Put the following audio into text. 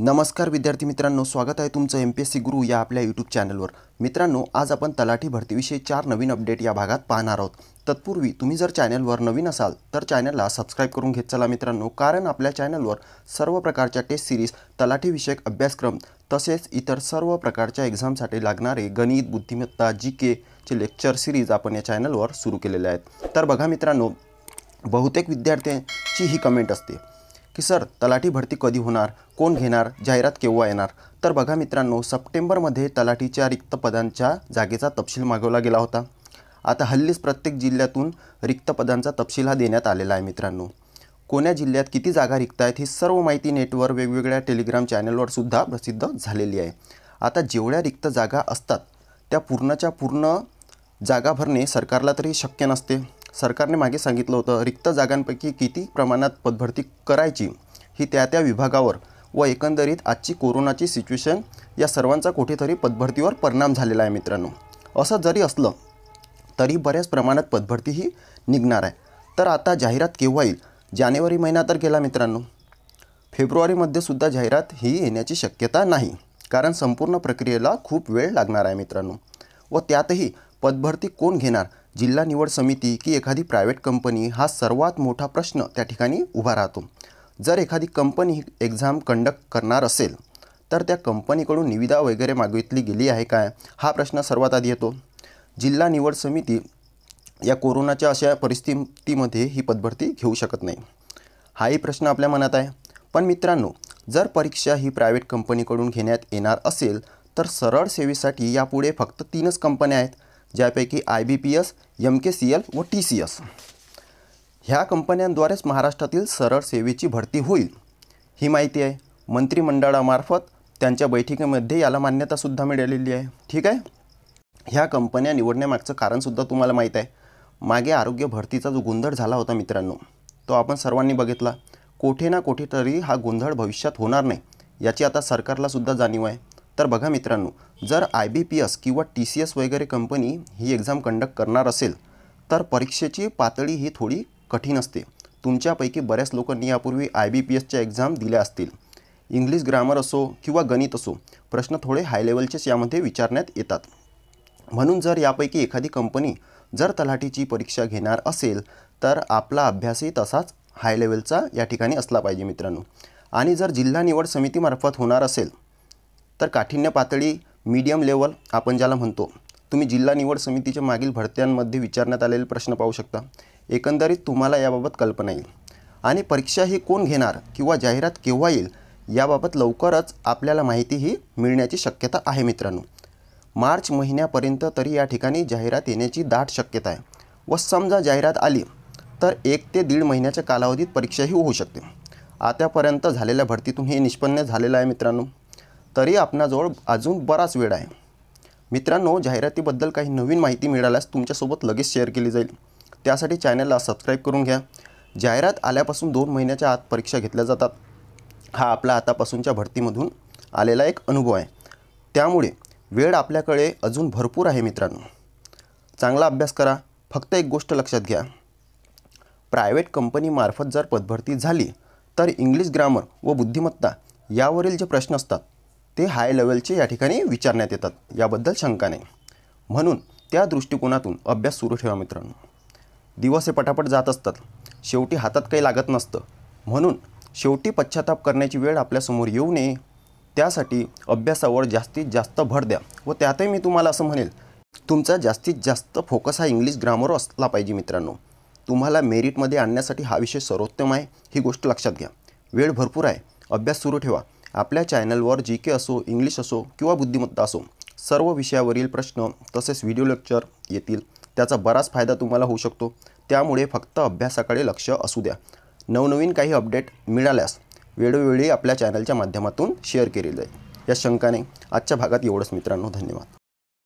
नमस्कार विद्यार्थी मित्रांनो स्वागत आहे तुमचं एम पी एस सी गुरु या आपल्या यूट्यूब चॅनलवर मित्रांनो आज आपण तलाठी भरतीविषयी चार नवीन अपडेट या भागात पाहणार आहोत तत्पूर्वी तुम्ही जर चॅनलवर नवीन असाल तर चॅनलला सबस्क्राईब करून घेत चला मित्रांनो कारण आपल्या चॅनलवर सर्व प्रकारच्या टेस्ट सिरीज तलाठीविषयक अभ्यासक्रम तसेच इतर सर्व प्रकारच्या एक्झामसाठी लागणारे गणित बुद्धिमत्ता जी केचे लेक्चर सिरीज आपण या चॅनलवर सुरू केलेले आहेत तर बघा मित्रांनो बहुतेक विद्यार्थ्यांची ही कमेंट असते की सर तलाठी भरती कधी होणार कोण घेणार जाहिरात केव्हा येणार तर बघा मित्रांनो सप्टेंबरमध्ये तलाठीच्या रिक्त पदांच्या जागेचा तपशील मागवला गेला होता आता हल्लीच प्रत्येक जिल्ह्यातून रिक्त पदांचा तपशील हा देण्यात आलेला आहे मित्रांनो कोण्या जिल्ह्यात किती जागा रिक्त आहेत ही सर्व माहिती नेटवर वेगवेगळ्या टेलिग्राम चॅनलवर सुद्धा प्रसिद्ध झालेली आहे आता जेवढ्या रिक्त जागा असतात त्या पूर्णच्या पूर्ण जागा भरणे सरकारला तरी शक्य नसते सरकारने मागे सांगितलं होतं रिक्त जागांपैकी किती प्रमाणात पदभरती करायची ही त्या त्या विभागावर व एकंदरीत आजची कोरोनाची सिच्युएशन या सर्वांचा कुठेतरी पदभरतीवर परिणाम झालेला आहे मित्रांनो असं जरी असलं तरी बऱ्याच प्रमाणात पदभरती ही निघणार आहे तर आता जाहिरात केव्हा येईल जानेवारी महिना तर गेला मित्रांनो फेब्रुवारीमध्ये सुद्धा जाहिरात ही येण्याची शक्यता नाही कारण संपूर्ण प्रक्रियेला खूप वेळ लागणार आहे मित्रांनो व त्यातही पदभरती कोण घेणार जिल्हा निवड समिती की एखादी प्रायव्हेट कंपनी हा सर्वात मोठा प्रश्न त्या ठिकाणी उभा राहतो जर एखादी कंपनी एक्झाम कंडक्ट करणार असेल तर त्या कंपनीकडून निविदा वगैरे मागितली गेली आहे काय हा प्रश्न सर्वात आधी येतो जिल्हा निवड समिती या कोरोनाच्या अशा परिस्थितीमध्ये ही पदभरती घेऊ शकत नाही हाही प्रश्न आपल्या मनात आहे पण मित्रांनो जर परीक्षा ही प्रायव्हेट कंपनीकडून घेण्यात येणार असेल तर सरळ सेवेसाठी यापुढे फक्त तीनच कंपन्या आहेत ज्यापैकी I B P S M K C L व टी सी एस ह्या कंपन्यांद्वारेच महाराष्ट्रातील सरळ सेवेची भरती होईल ही माहिती आहे मंत्रिमंडळामार्फत त्यांच्या बैठकीमध्ये याला मान्यतासुद्धा मिळालेली आहे ठीक आहे ह्या कंपन्या निवडण्यामागचं कारणसुद्धा तुम्हाला माहीत आहे मागे आरोग्य भरतीचा जो गोंधळ झाला होता मित्रांनो तो आपण सर्वांनी बघितला कोठे ना कोठेतरी हा गोंधळ भविष्यात होणार नाही याची आता सरकारलासुद्धा जाणीव आहे तर बघा मित्रांनो जर आय बी पी एस किंवा टी सी एस वगैरे कंपनी ही एक्झाम कंडक्ट करणार असेल तर परीक्षेची पातळी ही थोडी कठीण असते तुमच्यापैकी बऱ्याच लोकांनी यापूर्वी आय बी पी एसच्या एक्झाम दिल्या असतील इंग्लिश ग्रामर असो किंवा गणित असो प्रश्न थोडे हाय लेवलचेच यामध्ये विचारण्यात येतात म्हणून जर यापैकी एखादी कंपनी जर तलाठीची परीक्षा घेणार असेल तर आपला अभ्यासही तसाच हाय लेवलचा या ठिकाणी असला पाहिजे मित्रांनो आणि जर जिल्हा निवड समितीमार्फत होणार असेल तर काठिण्य पातळी मीडियम लेवल आपण ज्याला म्हणतो तुम्ही जिल्हा निवड समितीच्या मागील भरत्यांमध्ये विचारण्यात आलेले प्रश्न पाहू शकता एकंदरीत तुम्हाला याबाबत कल्पना येईल आणि परीक्षा ही कोण घेणार किंवा जाहिरात केव्हा येईल याबाबत लवकरच आपल्याला माहिती ही मिळण्याची शक्यता आहे मित्रांनो मार्च महिन्यापर्यंत तरी या ठिकाणी जाहिरात येण्याची दाट शक्यता आहे व समजा जाहिरात आली तर एक ते दीड महिन्याच्या कालावधीत परीक्षाही होऊ शकते आतापर्यंत झालेल्या भरतीतून हे निष्पन्न झालेलं आहे मित्रांनो तरी आपणाजवळ अजून बराच वेळ आहे मित्रांनो जाहिरातीबद्दल काही नवीन माहिती मिळाल्यास तुमच्यासोबत लगेच शेअर केली जाईल त्यासाठी चॅनलला सबस्क्राईब करून घ्या जाहिरात आल्यापासून दोन महिन्याच्या आत परीक्षा घेतल्या जातात हा आपला आतापासूनच्या भरतीमधून आलेला एक अनुभव आहे त्यामुळे वेळ आपल्याकडे अजून भरपूर आहे मित्रांनो चांगला अभ्यास करा फक्त एक गोष्ट लक्षात घ्या प्रायव्हेट कंपनीमार्फत जर पदभरती झाली तर इंग्लिश ग्रामर व बुद्धिमत्ता यावरील जे प्रश्न असतात ते हाय लेवलचे या ठिकाणी विचारण्यात येतात याबद्दल शंका नाही म्हणून त्या दृष्टिकोनातून अभ्यास सुरू ठेवा मित्रांनो दिवस हे पटापट जात असतात शेवटी हातात काही लागत नसतं म्हणून शेवटी पश्चाताप करण्याची वेळ आपल्यासमोर येऊ नये त्यासाठी अभ्यासावर जास्तीत जास्त भर द्या व त्यातही मी तुम्हाला असं म्हणेल तुमचा जास्तीत जास्त फोकस हा इंग्लिश ग्रामरवर असला पाहिजे मित्रांनो तुम्हाला मेरिटमध्ये आणण्यासाठी हा विषय सर्वोत्तम आहे ही गोष्ट लक्षात घ्या वेळ भरपूर आहे अभ्यास सुरू ठेवा आपल्या चॅनलवर जी के असो इंग्लिश असो किंवा बुद्धिमत्ता असो सर्व विषयावरील प्रश्न तसेच व्हिडिओ लेक्चर येतील त्याचा बराच फायदा तुम्हाला होऊ शकतो त्यामुळे फक्त अभ्यासाकडे लक्ष असू द्या नवनवीन काही अपडेट मिळाल्यास वेळोवेळी आपल्या चॅनलच्या माध्यमातून शेअर केले जाईल या शंकाने आजच्या भागात एवढंच मित्रांनो धन्यवाद